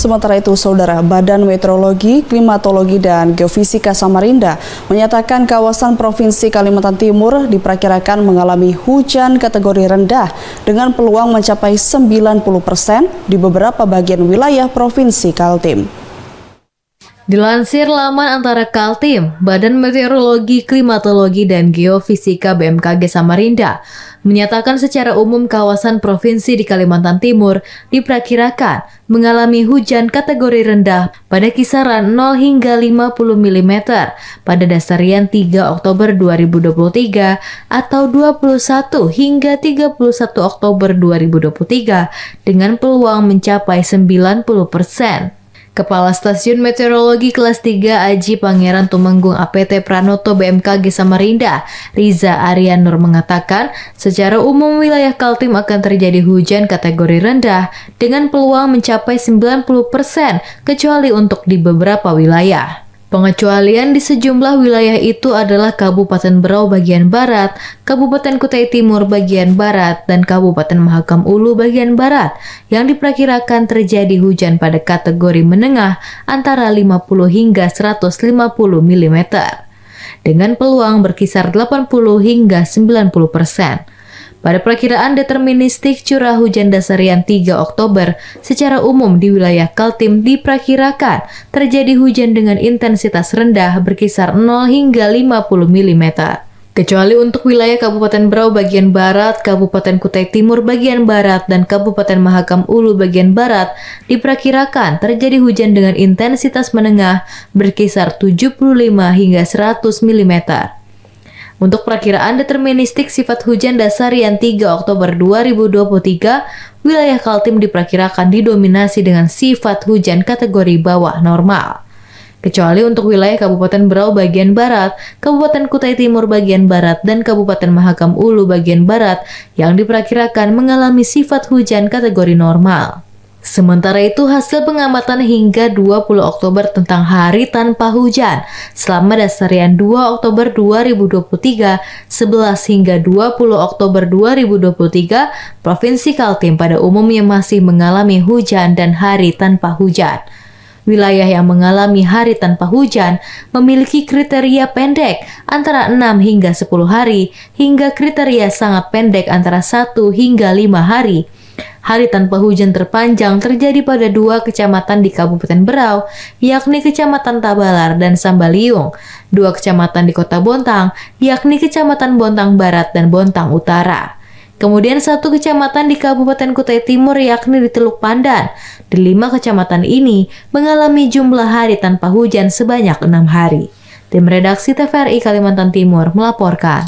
Sementara itu, Saudara Badan Meteorologi, Klimatologi, dan Geofisika Samarinda menyatakan kawasan Provinsi Kalimantan Timur diperkirakan mengalami hujan kategori rendah dengan peluang mencapai 90 persen di beberapa bagian wilayah Provinsi Kaltim. Dilansir laman antara Kaltim, Badan Meteorologi, Klimatologi, dan Geofisika BMKG Samarinda menyatakan secara umum kawasan provinsi di Kalimantan Timur diperkirakan mengalami hujan kategori rendah pada kisaran 0 hingga 50 mm pada dasarian 3 Oktober 2023 atau 21 hingga 31 Oktober 2023 dengan peluang mencapai 90 persen. Kepala Stasiun Meteorologi Kelas 3 Aji Pangeran Tumenggung APT Pranoto BMKG Samarinda, Riza Arianur mengatakan, secara umum wilayah Kaltim akan terjadi hujan kategori rendah dengan peluang mencapai 90% kecuali untuk di beberapa wilayah. Pengecualian di sejumlah wilayah itu adalah Kabupaten Berau bagian barat, Kabupaten Kutai Timur bagian barat, dan Kabupaten Mahakam Ulu bagian barat yang diperkirakan terjadi hujan pada kategori menengah antara 50 hingga 150 mm dengan peluang berkisar 80 hingga 90 persen. Pada perkiraan deterministik curah hujan dasar yang 3 Oktober, secara umum di wilayah Kaltim diperkirakan terjadi hujan dengan intensitas rendah berkisar 0 hingga 50 mm. Kecuali untuk wilayah Kabupaten Brau bagian barat, Kabupaten Kutai Timur bagian barat, dan Kabupaten Mahakam Ulu bagian barat, diperkirakan terjadi hujan dengan intensitas menengah berkisar 75 hingga 100 mm. Untuk perkiraan deterministik sifat hujan dasar yang 3 Oktober 2023, wilayah Kaltim diperkirakan didominasi dengan sifat hujan kategori bawah normal. Kecuali untuk wilayah Kabupaten Berau bagian barat, Kabupaten Kutai Timur bagian barat, dan Kabupaten Mahakam Ulu bagian barat yang diperkirakan mengalami sifat hujan kategori normal. Sementara itu, hasil pengamatan hingga 20 Oktober tentang hari tanpa hujan selama dasarian 2 Oktober 2023, 11 hingga 20 Oktober 2023, Provinsi Kaltim pada umumnya masih mengalami hujan dan hari tanpa hujan. Wilayah yang mengalami hari tanpa hujan memiliki kriteria pendek antara 6 hingga 10 hari, hingga kriteria sangat pendek antara 1 hingga 5 hari Hari tanpa hujan terpanjang terjadi pada dua kecamatan di Kabupaten Berau, yakni Kecamatan Tabalar dan Sambaliung, dua kecamatan di Kota Bontang, yakni Kecamatan Bontang Barat dan Bontang Utara. Kemudian satu kecamatan di Kabupaten Kutai Timur yakni di Teluk Pandan. Di lima kecamatan ini mengalami jumlah hari tanpa hujan sebanyak enam hari. Tim redaksi TVRI Kalimantan Timur melaporkan.